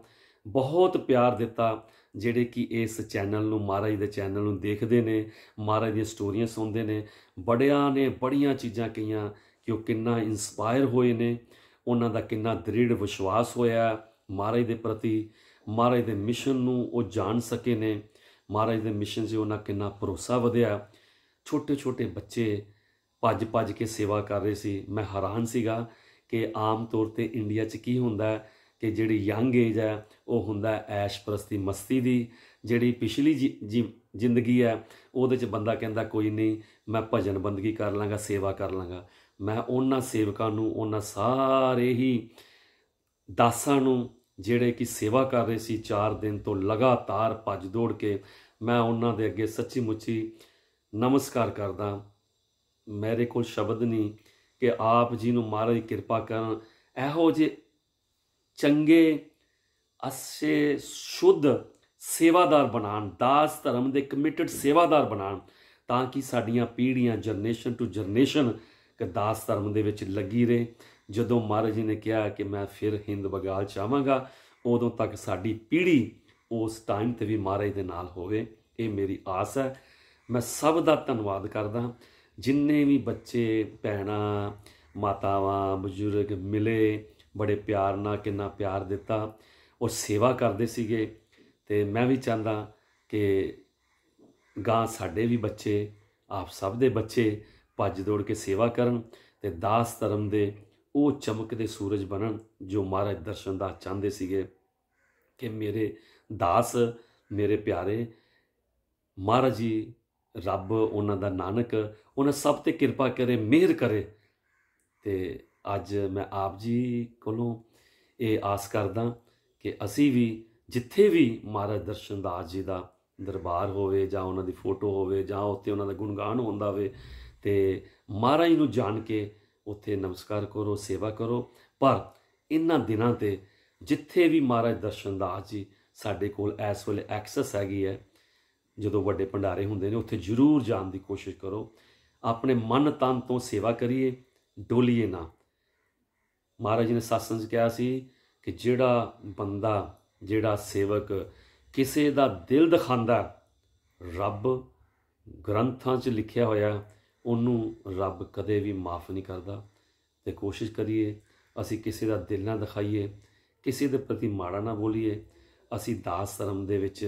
ਬਹੁਤ ਪਿਆਰ ਦਿੱਤਾ ਜਿਹੜੇ ਕਿ ਇਸ ਚੈਨਲ ਨੂੰ ਮਹਾਰਾਜ ਦੇ ਚੈਨਲ ਨੂੰ ਦੇਖਦੇ ਨੇ ਮਹਾਰਾਜ ਦੀਆਂ ਸਟੋਰੀਆਂ ਸੁਣਦੇ ਨੇ ਬੜਿਆਂ ਨੇ ਬੜੀਆਂ ਚੀਜ਼ਾਂ ਕਹੀਆਂ ਕਿ ਉਹ ਕਿੰਨਾ ਇਨਸਪਾਇਰ ਹੋਏ ਨੇ ਉਹਨਾਂ ਦਾ ਕਿੰਨਾ ਦ੍ਰਿੜ ਵਿਸ਼ਵਾਸ ਹੋਇਆ ਮਹਾਰਾਜ ਦੇ ਪ੍ਰਤੀ ਮਹਾਰਾਜ ਦੇ ਮਿਸ਼ਨ ਨੂੰ ਉਹ ਜਾਣ ਸਕੇ ਨੇ ਮਹਾਰਾਜ ਦੇ ਮਿਸ਼ਨ 'ਤੇ ਉਹਨਾਂ ਕਿੰਨਾ ਭਰੋਸਾ ਵਧਿਆ ਛੋਟੇ-ਛੋਟੇ ਬੱਚੇ ਭੱਜ-ਭੱਜ ਕੇ ਸੇਵਾ ਕਰ ਰਹੇ ਸੀ ਮੈਂ ਹੈਰਾਨ ਸੀਗਾ ਕਿ ਆਮ ਤੌਰ ਤੇ ਇੰਡੀਆ 'ਚ ਕੀ ਹੁੰਦਾ ਹੈ ਕਿ ਜਿਹੜੀ ਯੰਗ ਏਜ ਹੈ ਉਹ ਹੁੰਦਾ ਐਸ਼ ਪ੍ਰਸਤੀ ਮਸਤੀ ਦੀ ਜਿਹੜੀ ਪਿਛਲੀ ਜ਼ਿੰਦਗੀ ਹੈ ਉਹਦੇ ਚ ਬੰਦਾ ਕਹਿੰਦਾ ਕੋਈ ਨਹੀਂ ਮੈਂ ਭਜਨ ਬੰਦਗੀ ਕਰ ਲਾਂਗਾ ਸੇਵਾ ਕਰ ਲਾਂਗਾ ਮੈਂ ਉਹਨਾਂ ਸੇਵਕਾਂ ਨੂੰ ਉਹਨਾਂ ਸਾਰੇ ਹੀ ਦਾਸਾਂ ਨੂੰ ਜਿਹੜੇ ਕਿ ਸੇਵਾ ਕਰ ਰਹੇ ਸੀ 4 ਦਿਨ ਤੋਂ ਲਗਾਤਾਰ ਭੱਜ ਦੌੜ ਕੇ ਮੈਂ ਉਹਨਾਂ ਦੇ ਅੱਗੇ ਸੱਚੀ ਮੁੱਚੀ ਨਮਸਕਾਰ ਕਰਦਾ ਮੇਰੇ ਕੋਲ ਸ਼ਬਦ ਨਹੀਂ ਕਿ ਆਪ ਜੀ ਨੂੰ ਮਹਾਰਾਜ ਕਿਰਪਾ ਕਰਨ ਇਹੋ ਜੇ ਚੰਗੇ ਅਸੇ ਸ਼ੁੱਧ ਸੇਵਾਦਾਰ ਬਣਾਣ ਦਾਸ ਧਰਮ ਦੇ ਕਮਿਟਡ ਸੇਵਾਦਾਰ ਬਣਾਣ ਤਾਂ ਕਿ ਸਾਡੀਆਂ ਪੀੜ੍ਹੀਆਂ ਜਨਰੇਸ਼ਨ ਟੂ ਜਨਰੇਸ਼ਨ ਕਿ ਦਾਸ ਧਰਮ ਦੇ ਵਿੱਚ ਲੱਗੀ ਰਹੇ ਜਦੋਂ ਮਹਾਰਾਜ ਜੀ ਨੇ ਕਿਹਾ ਕਿ ਮੈਂ ਫਿਰ ਹਿੰਦ ਬਗਾਲ ਚਾਹਾਂਗਾ ਉਦੋਂ ਤੱਕ ਸਾਡੀ ਪੀੜ੍ਹੀ ਉਸ ਟਾਈਮ ਤੇ ਵੀ ਮਹਾਰਾਜ ਦੇ ਨਾਲ ਹੋਵੇ ਇਹ ਮੇਰੀ ਆਸ ਹੈ ਮੈਂ ਸਭ ਦਾ ਧੰਨਵਾਦ ਕਰਦਾ ਜਿੰਨੇ ਵੀ ਬੱਚੇ ਭੈਣਾ ਮਾਤਾਵਾਂ ਬਜ਼ੁਰਗ ਮਿਲੇ ਬੜੇ ਪਿਆਰ ਨਾਲ ਕਿੰਨਾ ਪਿਆਰ ਦਿੱਤਾ ਉਹ ਸੇਵਾ ਕਰਦੇ ਸੀਗੇ ਤੇ ਮੈਂ ਵੀ ਚਾਹੁੰਦਾ ਕਿ ਗਾਂ ਸਾਡੇ ਵੀ ਬੱਚੇ ਆਪ ਸਭ ਦੇ ਬੱਚੇ ਭੱਜ ਦੌੜ ਕੇ ਸੇਵਾ ਕਰਨ ਤੇ ਦਾਸ ਧਰਮ ਦੇ ਉਹ ਚਮਕਦੇ ਸੂਰਜ ਬਣਨ ਜੋ ਮਹਾਰਾਜ ਦਰਸ਼ਨ ਦਾ ਚਾਹੁੰਦੇ ਸੀਗੇ ਕਿ ਮੇਰੇ ਦਾਸ ਮੇਰੇ ਪਿਆਰੇ ਮਹਾਰਾਜ ਜੀ ਰੱਬ ਉਹਨਾਂ ਦਾ ਨਾਨਕ ਉਹਨਾਂ ਸਭ ਤੇ ਕਿਰਪਾ ਕਰੇ ਮਿਹਰ ਕਰੇ ਤੇ ਅੱਜ ਮੈਂ ਆਪ ਜੀ ਕੋਲੋਂ ਇਹ ਆਸ ਕਰਦਾ ਕਿ ਅਸੀਂ ਵੀ ਜਿੱਥੇ ਵੀ ਮਹਾਰਾਜ ਦਰਸ਼ਨਦਾਸ ਜੀ ਦਾ ਦਰਬਾਰ ਹੋਵੇ ਜਾਂ ਉਹਨਾਂ ਦੀ ਫੋਟੋ ਹੋਵੇ ਜਾਂ ਉੱਥੇ ਉਹਨਾਂ ਦਾ ਗੁਣਗਾਨ ਹੁੰਦਾ ਹੋਵੇ ਤੇ ਮਹਾਰਾਜ ਨੂੰ ਜਾਣ ਕੇ ਉੱਥੇ ਨਮਸਕਾਰ ਕਰੋ ਸੇਵਾ ਕਰੋ ਪਰ ਇਹਨਾਂ ਦਿਨਾਂ ਤੇ ਜਿੱਥੇ ਵੀ ਮਹਾਰਾਜ ਦਰਸ਼ਨਦਾਸ ਜੀ ਸਾਡੇ ਕੋਲ ਇਸ ਵੇਲੇ ਐਕਸੈਸ ਹੈਗੀ ਹੈ ਜਦੋਂ ਵੱਡੇ ਭੰਡਾਰੇ ਹੁੰਦੇ ਨੇ ਉੱਥੇ ਜ਼ਰੂਰ ਜਾਣ ਦੀ ਕੋਸ਼ਿਸ਼ ਕਰੋ ਆਪਣੇ ਮਨ ਤਨ ਤੋਂ ਸੇਵਾ ਕਰੀਏ ਡੋਲੀਏ ਨਾ ਮਹਾਰਾਜ ਨੇ ਸਾਸਨ 'ਚ ਕਿਹਾ ਸੀ ਕਿ ਜਿਹੜਾ ਬੰਦਾ ਜਿਹੜਾ ਸੇਵਕ ਕਿਸੇ ਦਾ ਦਿਲ ਦਿਖਾਂਦਾ ਰੱਬ ਗ੍ਰੰਥਾਂ 'ਚ ਲਿਖਿਆ ਹੋਇਆ ਉਹਨੂੰ ਰੱਬ ਕਦੇ ਵੀ ਮਾਫ ਨਹੀਂ ਕਰਦਾ ਤੇ ਕੋਸ਼ਿਸ਼ ਕਰੀਏ ਅਸੀਂ ਕਿਸੇ ਦਾ ਦਿਲ ਨਾ ਦਿਖਾਈਏ ਕਿਸੇ ਦੇ ਪ੍ਰਤੀ ਮਾੜਾ ਨਾ ਬੋਲੀਏ ਅਸੀਂ ਦਾਸ ਧਰਮ ਦੇ ਵਿੱਚ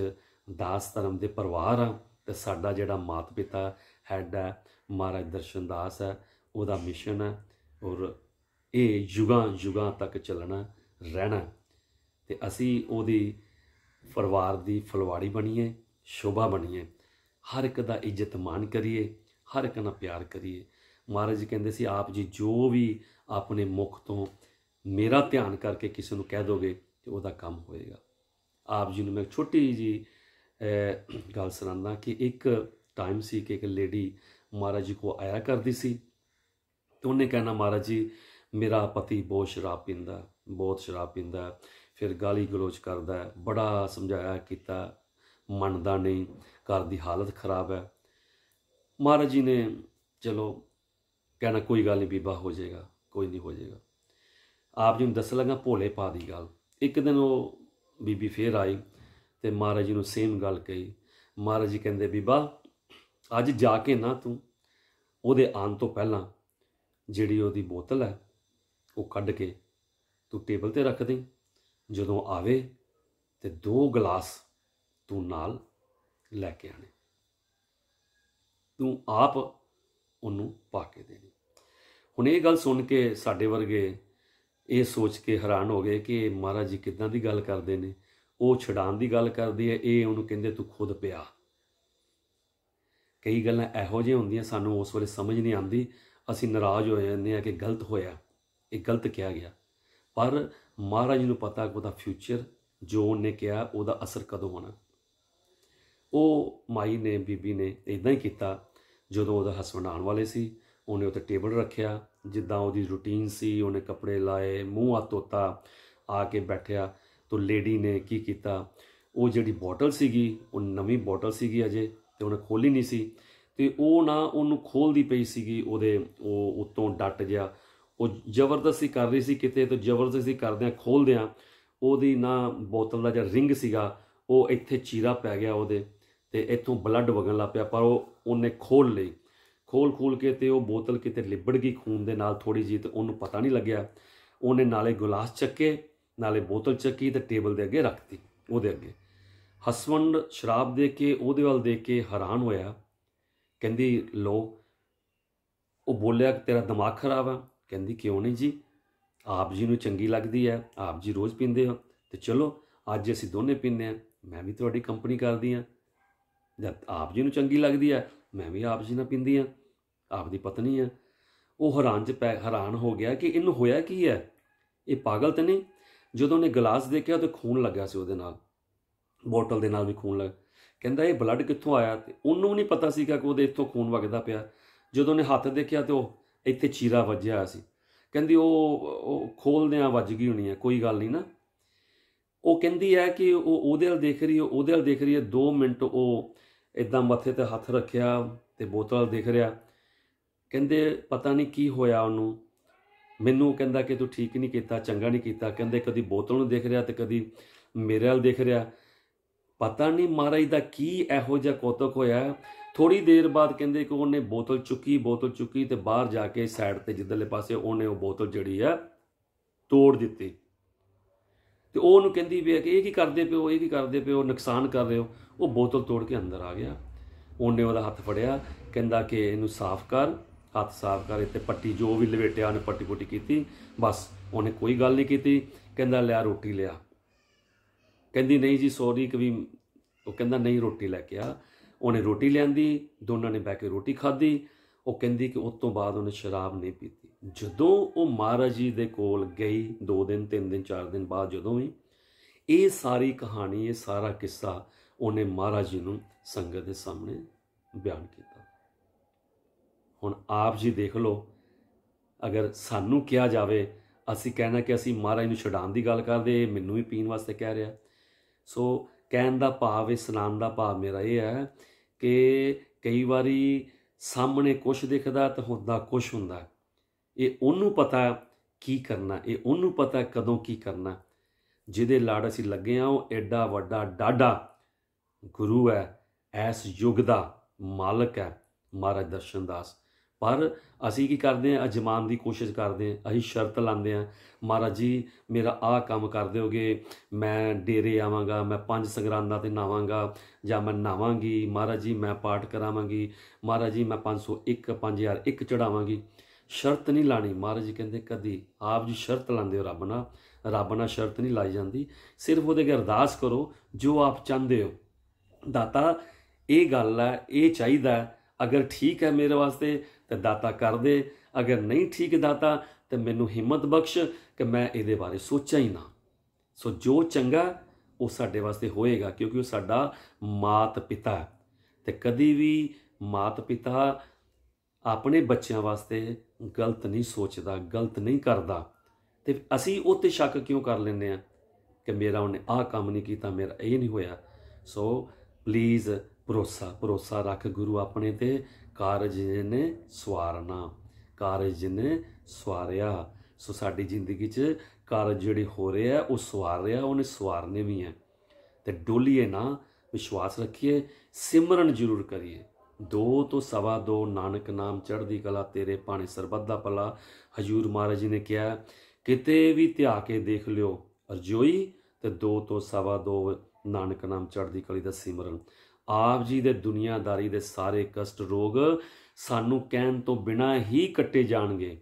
ਦਾਸ ਧਰਮ ਦੇ ਪਰਿਵਾਰ ਆ ਤੇ ਸਾਡਾ ਜਿਹੜਾ ਮਾਤ ਪਿਤਾ ਹੈਡ ਹੈ ਮਹਾਰਾਜ ਦਰਸ਼ਨ ਦਾਸ ਹੈ ਉਹਦਾ ਮਿਸ਼ਨ ਹੈ ਔਰ ਇਹ ਯੁਗਾਂ ਯੁਗਾਂ ਤੱਕ ਚੱਲਣਾ ਰਹਿਣਾ ਤੇ ਅਸੀਂ ਉਹਦੀ ਪਰਿਵਾਰ ਦੀ ਫਲਵਾੜੀ ਬਣੀਏ ਸ਼ੋਭਾ ਬਣੀਏ ਹਰ ਇੱਕ ਦਾ ਇੱਜ਼ਤ ਮਾਨ ਕਰੀਏ ਹਰ ਇੱਕ ਨਾਲ ਪਿਆਰ ਕਰੀਏ ਮਹਾਰਾਜ ਕਹਿੰਦੇ ਸੀ ਆਪ ਜੀ ਜੋ ਵੀ ਆਪਣੇ ਮੁਖ ਤੋਂ ਮੇਰਾ ਧਿਆਨ ਕਰਕੇ ਕਿਸੇ ਨੂੰ ਕਹਿ ਦੋਗੇ ਤੇ ਉਹਦਾ ਕੰਮ ਹੋਏਗਾ ਆਪ ਜੀ ਨੂੰ ਮੈਂ ਛੋਟੀ ਜੀ ਗੱਲ ਸੁਣਾਉਂਦਾ ਕਿ ਇੱਕ ਟਾਈਮ ਸੀ ਕਿ ਇੱਕ ਲੇਡੀ ਮਹਾਰਾਜ ਜੀ ਕੋ ਆਇਆ ਕਰਦੀ ਸੀ ਤੇ ਉਹਨੇ ਕਹਿਣਾ ਮਹਾਰਾਜ ਜੀ ਮੇਰਾ ਪਤੀ ਬਹੁਤ ਸ਼ਰਾਬ ਪੀਂਦਾ ਬਹੁਤ ਸ਼ਰਾਬ ਪੀਂਦਾ ਫਿਰ ਗਾਲੀ ਗਲੋਚ ਕਰਦਾ ਬੜਾ ਸਮਝਾਇਆ ਕੀਤਾ ਮੰਨਦਾ ਨਹੀਂ ਘਰ ਦੀ ਹਾਲਤ ਖਰਾਬ ਹੈ ਮਹਾਰਾਜ ਜੀ ਨੇ ਚਲੋ ਕਹਿੰਦਾ ਕੋਈ ਗੱਲ ਨਹੀਂ ਬੀਬਾ ਹੋ ਜਾਏਗਾ ਕੋਈ ਨਹੀਂ ਹੋ ਜਾਏਗਾ ਆਪ ਜੀ ਨੂੰ ਦੱਸ ਲਗਾ ਭੋਲੇ ਪਾ ਦੀ ਗੱਲ ਇੱਕ ਦਿਨ ਉਹ ਬੀਬੀ ਫੇਰ ਆਈ ਤੇ ਮਹਾਰਾਜ ਜੀ ਨੂੰ ਸੇਮ ਗੱਲ ਕਹੀ ਮਹਾਰਾਜ ਜੀ ਕਹਿੰਦੇ ਬੀਬਾ ਅੱਜ ਜਾ ਕੇ ਨਾ ਤੂੰ ਉਹਦੇ ਆਉਣ ਤੋਂ ਪਹਿਲਾਂ ਜਿਹੜੀ ਉਹਦੀ ਬੋਤਲ ਹੈ ਉਹ ਕੱਢ ਕੇ ਤੂੰ ਟੇਬਲ ਤੇ ਰੱਖ ਦੇ ਜਦੋਂ ਆਵੇ ਤੇ ਦੋ ਗਲਾਸ ਤੂੰ ਨਾਲ ਲੈ ਕੇ ਆਣੇ ਤੂੰ ਆਪ ਉਹਨੂੰ ਪਾ ਕੇ ਦੇਣੀ ਹੁਣ ਇਹ ਗੱਲ ਸੁਣ ਕੇ ਸਾਡੇ ਵਰਗੇ ਇਹ ਸੋਚ ਕੇ ਹੈਰਾਨ ਹੋ ਗਏ ਕਿ ਮਹਾਰਾਜ ਜੀ ਕਿਦਾਂ ਦੀ ਗੱਲ ਕਰਦੇ ਨੇ ਉਹ ਛਡਾਣ ਦੀ ਗੱਲ ਕਰਦੀ ਹੈ ਇਹ ਉਹਨੂੰ ਕਹਿੰਦੇ ਤੂੰ ਖੁਦ ਪਿਆ ਕਈ ਗੱਲਾਂ ਇਹੋ ਜਿਹੀਆਂ ਹੁੰਦੀਆਂ ਸਾਨੂੰ ਉਸ ਵੇਲੇ ਸਮਝ ਨਹੀਂ ਆਉਂਦੀ ਅਸੀਂ ਨਾਰਾਜ਼ ਹੋ ਜਾਂਦੇ ਆ ਕਿ ਗਲਤ ਹੋਇਆ ਇਹ ਗਲਤ ਕਿਹਾ ਗਿਆ ਪਰ ਮਹਾਰਾਜ ਨੂੰ ਪਤਾ ਕਿ ਉਹਦਾ ਫਿਊਚਰ ਜੋ ਉਹਨੇ ਕਿਹਾ ਉਹਦਾ ਅਸਰ ਕਦੋਂ ਹੋਣਾ ਉਹ ਮਾਈ ਨੇ ਬੀਬੀ ਨੇ ਇਦਾਂ ਹੀ ਕੀਤਾ ਜਦੋਂ ਉਹਦਾ ਹਸਬੰਡ ਆਉਣ ਵਾਲੇ ਸੀ ਉਹਨੇ ਉੱਤੇ ਟੇਬਲ ਰੱਖਿਆ ਜਿੱਦਾਂ ਉਹਦੀ ਰੁਟੀਨ ਸੀ ਉਹਨੇ ਕੱਪੜੇ ਲਾਏ ਮੂੰਹ ਆ ਤੋਤਾ ਆ ਕੇ ਬੈਠਿਆ ਤਾਂ ਲੇਡੀ ਨੇ ਕੀ ਕੀਤਾ ਉਹ ਜਿਹੜੀ ਬੋਟਲ ਸੀਗੀ ਉਹ ਨਵੀਂ ਬੋਟਲ ਸੀਗੀ ਅਜੇ ਤੇ ਉਹਨੇ ਖੋਲੀ ਨਹੀਂ ਸੀ ਤੇ ਉਹ ਨਾ ਉਹਨੂੰ ਖੋਲਦੀ ਪਈ ਸੀਗੀ ਉਹਦੇ ਉਹ ਉਤੋਂ ਡੱਟ ਗਿਆ ਉਹ ਜ਼ਬਰਦਸਤੀ ਕਰ ਰਹੀ ਸੀ ਕਿਤੇ ਤੇ ਜ਼ਬਰਦਸਤੀ ਕਰਦਿਆਂ ਖੋਲਦਿਆਂ ਉਹਦੀ ਨਾ ਬੋਤਲ ਦਾ ਜਿਹੜਾ ਰਿੰਗ ਸੀਗਾ ਉਹ ਇੱਥੇ ਚੀਰਾ ਪੈ ਗਿਆ ਉਹਦੇ ਤੇ ਇੱਥੋਂ ਬਲੱਡ ਵਗਣ ਲੱਗ ਪਿਆ ਪਰ ਉਹ ਉਹਨੇ ਖੋਲ ਲਈ ਖੋਲ ਖੋਲ ਕੇ ਤੇ ਉਹ ਬੋਤਲ ਕਿਤੇ ਲਿਬੜ ਗਈ ਖੂਨ ਦੇ ਨਾਲ ਥੋੜੀ ਜੀ ਤੇ ਉਹਨੂੰ ਪਤਾ ਨਹੀਂ ਲੱਗਿਆ ਉਹਨੇ ਨਾਲੇ ਗਲਾਸ ਚੱਕੇ ਨਾਲੇ ਬੋਤਲ ਚੱਕੀ ਤੇ ਟੇਬਲ ਦੇ ਅੱਗੇ ਰੱਖਤੀ ਉਹਦੇ ਅੱਗੇ ਹਸਵੰਡ ਸ਼ਰਾਬ ਦੇ ਕੇ ਉਹਦੇ ਵੱਲ ਦੇਖ ਕੇ ਹੈਰਾਨ ਹੋਇਆ ਕਹਿੰਦੀ ਲੋ ਉਹ ਬੋਲਿਆ ਕਿ ਤੇਰਾ ਦਿਮਾਗ ਖਰਾਬ ਆ ਕਹਿੰਦੀ ਕਿਉਂ ਨਹੀਂ ਜੀ ਆਪ ਜੀ ਨੂੰ ਚੰਗੀ ਲੱਗਦੀ ਹੈ ਆਪ ਜੀ ਰੋਜ਼ ਪੀਂਦੇ ਹੋ ਤੇ ਚਲੋ ਅੱਜ ਅਸੀਂ ਦੋਨੇ ਪੀਂਦੇ ਆ ਮੈਂ ਵੀ ਤੁਹਾਡੀ ਕੰਪਨੀ ਕਰਦੀ ਆ ਜਦ ਆਪ ਜੀ ਨੂੰ ਚੰਗੀ ਲੱਗਦੀ ਹੈ ਮੈਂ ਵੀ ਆਪ ਜੀ ਨਾਲ ਪੀਂਦੀ ਆ ਆਪ ਦੀ ਪਤਨੀ ਆ ਉਹ ਹੈਰਾਨ ਚ ਹੈਰਾਨ ਹੋ ਗਿਆ ਕਿ ਇਹਨੂੰ ਹੋਇਆ ਕੀ ਹੈ ਇਹ ਪਾਗਲ ਤਾਂ ਨਹੀਂ ਜਦੋਂ ਉਹਨੇ ਗਲਾਸ ਦੇਖਿਆ ਤੇ ਖੂਨ ਲੱਗਿਆ ਸੀ ਉਹਦੇ ਨਾਲ ਬੋਟਲ ਦੇ ਨਾਲ ਵੀ ਖੂਨ ਲੱਗ ਕਹਿੰਦਾ ਇਹ ਬਲੱਡ ਕਿੱਥੋਂ ਆਇਆ ਤੇ ਉਹਨੂੰ ਨਹੀਂ ਪਤਾ ਸੀਗਾ ਕਿ ਉਹਦੇ ਇੱਥੋਂ ਖੂਨ ਵਗਦਾ ਪਿਆ ਜਦੋਂ ਨੇ ਹੱਥ ਦੇਖਿਆ ਤੇ ਉਹ ਇੱਥੇ ਚੀਰਾ ਵੱਜਿਆ ਸੀ ਕਹਿੰਦੀ ਉਹ ਉਹ ਖੋਲਦਿਆਂ ਵੱਜ ਗਈ ਹੋਣੀ ਹੈ ਕੋਈ ਗੱਲ ਨਹੀਂ ਨਾ ਉਹ ਕਹਿੰਦੀ ਹੈ ਕਿ ਉਹ ਉਹਦੇ ਵੱਲ ਦੇਖ ਰਹੀ ਉਹ ਉਹਦੇ ਵੱਲ ਦੇਖ ਰਹੀ ਹੈ 2 ਮਿੰਟ ਉਹ ਇਦਾਂ ਮੱਥੇ ਤੇ ਹੱਥ ਰੱਖਿਆ ਤੇ ਬੋਤਲ ਦੇਖ ਰਿਹਾ ਕਹਿੰਦੇ ਪਤਾ ਨਹੀਂ ਕੀ ਹੋਇਆ ਉਹਨੂੰ ਮੈਨੂੰ ਕਹਿੰਦਾ ਕਿ ਤੂੰ ਠੀਕ ਨਹੀਂ ਕੀਤਾ ਚੰਗਾ ਨਹੀਂ ਕੀਤਾ ਕਹਿੰਦੇ ਕਦੀ ਬੋਤਲ ਨੂੰ ਦੇਖ ਰਿਹਾ ਤੇ ਕਦੀ ਮੇਰੇ ਵੱਲ ਦੇਖ ਰਿਹਾ ਪਤਾ ਨਹੀਂ ਮਹਾਰਾਜ ਦਾ ਕੀ ਇਹੋ ਜਿਹਾ ਕੋਤਕ ਹੋਇਆ ਥੋੜੀ ਦੇਰ ਬਾਅਦ ਕਹਿੰਦੇ ਕਿ ਉਹਨੇ ਬੋਤਲ ਚੁੱਕੀ ਬੋਤਲ ਚੁੱਕੀ ਤੇ ਬਾਹਰ ਜਾ ਕੇ ਸਾਈਡ ਤੇ ਜਿੱਧਰਲੇ ਪਾਸੇ ਉਹਨੇ ਉਹ ਬੋਤਲ ਜਿਹੜੀ ਆ ਤੋੜ ਦਿੱਤੀ ਤੇ ਉਹ ਉਹਨੂੰ ਕਹਿੰਦੀ ਵੀ ਕਿ ਇਹ ਕੀ ਕਰਦੇ ਪਿਓ ਇਹ ਕੀ ਕਰਦੇ ਪਿਓ ਨੁਕਸਾਨ ਕਰ ਰਹੇ ਹੋ ਉਹ ਬੋਤਲ ਤੋੜ ਕੇ ਅੰਦਰ ਆ ਗਿਆ ਉਹਨੇ ਉਹਦਾ ਹੱਥ ਫੜਿਆ ਕਹਿੰਦਾ ਕਿ ਇਹਨੂੰ ਸਾਫ਼ ਕਰ ਹੱਥ ਸਾਫ਼ ਕਰ ਇੱਥੇ ਪੱਟੀ ਜੋ ਵੀ ਲਵੇਟਿਆ ਉਹਨੇ ਪੱਟੀ ਪੁੱਟੀ ਕੀਤੀ ਬਸ ਉਹਨੇ ਕੋਈ ਗੱਲ ਨਹੀਂ ਕੀਤੀ ਕਹਿੰਦਾ ਲਿਆ ਰੋਟੀ ਲਿਆ ਕਹਿੰਦੀ ਨਹੀਂ ਜੀ ਸੌਰੀ ਵੀ ਉਹ ਕਹਿੰਦਾ ਨਹੀਂ ਰੋਟੀ ਲੈ ਕੇ ਆ ਉਹਨੇ ਰੋਟੀ ਲੈਂਦੀ ਦੋਨਾਂ ਨੇ ਬੈ ਕੇ ਰੋਟੀ ਖਾਧੀ ਉਹ ਕਹਿੰਦੀ ਕਿ ਉਸ ਤੋਂ ਬਾਅਦ ਉਹਨੇ ਸ਼ਰਾਬ ਨਹੀਂ ਪੀਤੀ ਜਦੋਂ ਉਹ ਮਹਾਰਾਜ ਜੀ ਦੇ ਕੋਲ ਗਈ 2 ਦਿਨ 3 ਦਿਨ 4 ਦਿਨ ਬਾਅਦ ਜਦੋਂ ਵੀ ਇਹ ਸਾਰੀ ਕਹਾਣੀ ਇਹ ਸਾਰਾ ਕਿੱਸਾ ਉਹਨੇ ਮਹਾਰਾਜ ਜੀ ਨੂੰ ਸੰਗਤ ਦੇ ਸਾਹਮਣੇ ਬਿਆਨ ਕੀਤਾ ਹੁਣ ਆਪ ਜੀ ਦੇਖ ਲਓ ਅਗਰ ਸਾਨੂੰ ਕਿਹਾ ਜਾਵੇ ਅਸੀਂ ਕਹਿਣਾ ਕਿ ਅਸੀਂ ਮਹਾਰਾਜ ਨੂੰ ਛਡਾਉਣ ਦੀ ਗੱਲ ਕਰਦੇ ਮੈਨੂੰ ਵੀ ਪੀਣ ਵਾਸਤੇ ਕਹਿ ਰਿਹਾ ਸੋ ਕਹਿਣ ਦਾ ਭਾਵ ਇਸ ਨਾਮ ਦਾ ਭਾਵ ਮੇਰਾ ਇਹ ਹੈ ਕਿ ਕਈ ਵਾਰੀ ਸਾਹਮਣੇ ਕੁਝ ਦਿਖਦਾ ਤਾਂ ਹੁੰਦਾ ਕੁਝ ਹੁੰਦਾ ਇਹ ਉਹਨੂੰ ਪਤਾ ਕੀ ਕਰਨਾ ਇਹ ਉਹਨੂੰ ਪਤਾ ਕਦੋਂ ਕੀ ਕਰਨਾ ਜਿਹਦੇ ਲਾੜ ਅਸੀਂ ਲੱਗੇ ਆ ਉਹ ਐਡਾ ਵੱਡਾ ਡਾਡਾ ਗੁਰੂ ਹੈ ਐਸ ਯੁਗ ਦਾ ਮਾਲਕ ਹੈ ਮਹਾਰਾਜ ਦਰਸ਼ਨ ਦਾਸ ਪਰ ਅਸੀਂ ਕੀ ਕਰਦੇ ਆ ਅਜਮਾਨ ਦੀ ਕੋਸ਼ਿਸ਼ ਕਰਦੇ ਆ ਅਸੀਂ ਸ਼ਰਤ ਲਾਉਂਦੇ ਆ ਮਹਾਰਾਜ ਜੀ ਮੇਰਾ ਆਹ ਕੰਮ ਕਰ ਦਿਓਗੇ ਮੈਂ ਡੇਰੇ ਆਵਾਂਗਾ ਮੈਂ ਪੰਜ ਸੰਗਰਾਂਦਾਂ ਤੇ ਨਾਵਾਂਗਾ ਜਾਂ ਮੈਂ ਨਾਵਾਂਗੀ ਮਹਾਰਾਜ ਜੀ ਮੈਂ ਪਾਠ ਕਰਾਵਾਂਗੀ ਮਹਾਰਾਜ ਜੀ ਮੈਂ 501 5001 ਚੜਾਵਾਂਗੀ ਸ਼ਰਤ ਨਹੀਂ ਲਾਣੀ ਮਹਾਰਾਜ ਜੀ ਕਹਿੰਦੇ ਕਦੀ ਆਪ ਜੀ ਸ਼ਰਤ ਲਾਉਂਦੇ ਹੋ ਰੱਬ ਨਾਲ ਰੱਬ ਨਾਲ ਸ਼ਰਤ ਨਹੀਂ ਲਾਈ ਜਾਂਦੀ ਸਿਰਫ ਉਹਦੇ ਅੱਗੇ ਅਰਦਾਸ ਕਰੋ ਜੋ ਆਪ ਚਾਹੁੰਦੇ ਹੋ ਦਾਤਾ ਇਹ ਗੱਲ ਹੈ ਇਹ ਚਾਹੀਦਾ ਹੈ ਅਗਰ ਠੀਕ ਹੈ ਮੇਰੇ ਵਾਸਤੇ ਤਾਂ ਦਾਤਾ ਕਰ ਦੇ ਅਗਰ ਨਹੀਂ ਠੀਕ ਦਾਤਾ ਤਾਂ ਮੈਨੂੰ ਹਿੰਮਤ ਬਖਸ਼ ਕਿ ਮੈਂ ਇਹਦੇ ਬਾਰੇ ਸੋਚਾਂ ਹੀ ਨਾ ਸੋ ਜੋ ਚੰਗਾ ਉਹ ਸਾਡੇ ਵਾਸਤੇ ਹੋਏਗਾ ਕਿਉਂਕਿ ਉਹ ਸਾਡਾ ਮਾਤ ਪਿਤਾ ਹੈ ਤੇ ਕਦੀ ਵੀ ਮਾਤ ਪਿਤਾ ਆਪਣੇ ਬੱਚਿਆਂ ਵਾਸਤੇ ਗਲਤ ਨਹੀਂ ਸੋਚਦਾ ਗਲਤ ਨਹੀਂ ਕਰਦਾ ਤੇ ਅਸੀਂ ਉਹ ਤੇ ਸ਼ੱਕ ਕਿਉਂ ਕਰ ਲੈਂਦੇ ਆ ਕਿ ਮੇਰਾ ਉਹਨੇ ਆਹ ਕੰਮ ਨਹੀਂ ਕੀਤਾ ਮੇਰਾ ਇਹ ਨਹੀਂ ਹੋਇਆ ਸੋ ਪਲੀਜ਼ ਭਰੋਸਾ ਭਰੋਸਾ ਰੱਖ ਗੁਰੂ ਆਪਣੇ ਤੇ ਕਾਰਜ ਨੇ ਸਵਾਰਨਾ ਕਾਰਜ ਨੇ ਸਵਾਰਿਆ ਸੋ ਸਾਡੀ ਜ਼ਿੰਦਗੀ 'ਚ ਕਾਰਜ ਜਿਹੜੇ ਹੋ ਰਹੇ ਆ ਉਹ ਸਵਾਰ ਰਿਹਾ ਉਹਨੇ ਸਵਾਰਨੇ ਵੀ ਆ ਤੇ ਡੋਲੀਏ ਨਾ ਵਿਸ਼ਵਾਸ ਰੱਖੀਏ ਸਿਮਰਨ ਜ਼ਰੂਰ ਕਰੀਏ ਦੋ ਤੋਂ ਸਵਾ ਦੋ ਨਾਨਕ ਨਾਮ ਚੜ੍ਹਦੀ ਕਲਾ ਤੇਰੇ ਪਾਣੀ ਸਰਬੱਤ ਦਾ ਭਲਾ ਹਜੂਰ ਮਹਾਰਾਜ ਜੀ ਨੇ ਕਿਹਾ ਕਿਤੇ ਵੀ ਧਿਆ ਕੇ ਦੇਖ ਲਿਓ ਅਰਜੋਈ ਤੇ ਦੋ ਤੋਂ ਸਵਾ ਦੋ ਨਾਨਕ ਨਾਮ ਚੜ੍ਹਦੀ ਕਲੀ ਦਾ ਸਿਮਰਨ ਆਪ ਜੀ ਦੇ ਦੁਨੀਆਦਾਰੀ ਦੇ ਸਾਰੇ ਕਸ਼ਟ ਰੋਗ ਸਾਨੂੰ ਕਹਿਣ ਤੋਂ ਬਿਨਾ ਹੀ ਕੱਟੇ ਜਾਣਗੇ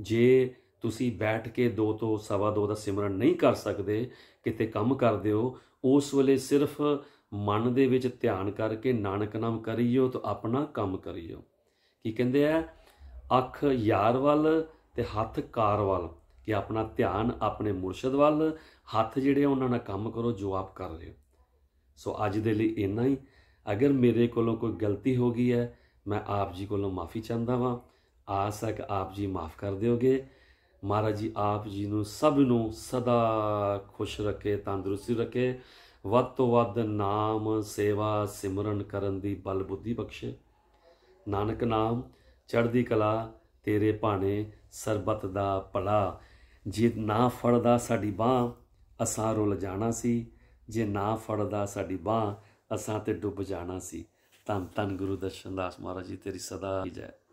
ਜੇ ਤੁਸੀਂ ਬੈਠ ਕੇ 2 ਤੋਂ 2.5 ਦਾ ਸਿਮਰਨ ਨਹੀਂ ਕਰ ਸਕਦੇ ਕਿਤੇ ਕੰਮ ਕਰਦੇ ਹੋ ਉਸ ਵੇਲੇ ਸਿਰਫ ਮਨ ਦੇ ਵਿੱਚ ਧਿਆਨ ਕਰਕੇ ਨਾਨਕ ਨਾਮ ਕਰਿਓ ਤਾਂ ਆਪਣਾ ਕੰਮ ਕਰਿਓ ਕੀ ਕਹਿੰਦੇ ਆ ਅੱਖ ਯਾਰ ਵੱਲ ਤੇ ਹੱਥ ਕਾਰ ਵੱਲ ਕਿ ਆਪਣਾ ਧਿਆਨ ਆਪਣੇ ਮੁਰਸ਼ਿਦ ਵੱਲ ਹੱਥ ਜਿਹੜੇ ਉਹਨਾਂ ਨਾਲ ਕੰਮ ਕਰੋ ਜੋ ਆਪ ਕਰ ਰਹੇ ਹੋ ਸੋ ਅੱਜ ਦੇ ਲਈ ਇੰਨਾ ਹੀ ਅਗਰ ਮੇਰੇ ਕੋਲੋਂ ਕੋਈ ਗਲਤੀ ਹੋ ਗਈ ਹੈ ਮੈਂ ਆਪ ਜੀ ਕੋਲੋਂ ਮਾਫੀ ਚਾਹੁੰਦਾ ਵਾਂ ਆਸ ਹੈ ਕਿ ਆਪ ਜੀ ਮਾਫ ਕਰ ਦਿਓਗੇ ਮਹਾਰਾਜ ਜੀ ਆਪ ਜੀ ਨੂੰ ਸਭ ਨੂੰ ਸਦਾ ਖੁਸ਼ ਰੱਖੇ ਤੰਦਰੁਸਤੀ ਰੱਖੇ ਵੱਧ ਤੋਂ ਵੱਧ ਨਾਮ ਸੇਵਾ ਸਿਮਰਨ ਕਰਨ ਦੀ ਬਲ ਬੁੱਧੀ ਬਖਸ਼ੇ ਨਾਨਕ ਨਾਮ ਚੜ੍ਹਦੀ ਕਲਾ ਤੇਰੇ ਭਾਣੇ ਸਰਬਤ ਦਾ ਭਲਾ ਜੇ ਨਾ ਫੜਦਾ ਸਾਡੀ ਬਾਹ ਅਸਾਰੋ ਲਜਾਣਾ ਸੀ ਜੇ ਨਾ ਫੜਦਾ ਸਾਡੀ ਬਾਹ ਅਸਾਂ ਤੇ ਡੁੱਬ ਜਾਣਾ ਸੀ ਤਨ ਤਨ ਗੁਰੂ ਦਰਸ਼ਨ ਦਾਸ ਮਹਾਰਾਜ ਜੀ ਤੇਰੀ ਸਦਾ ਜਾਏ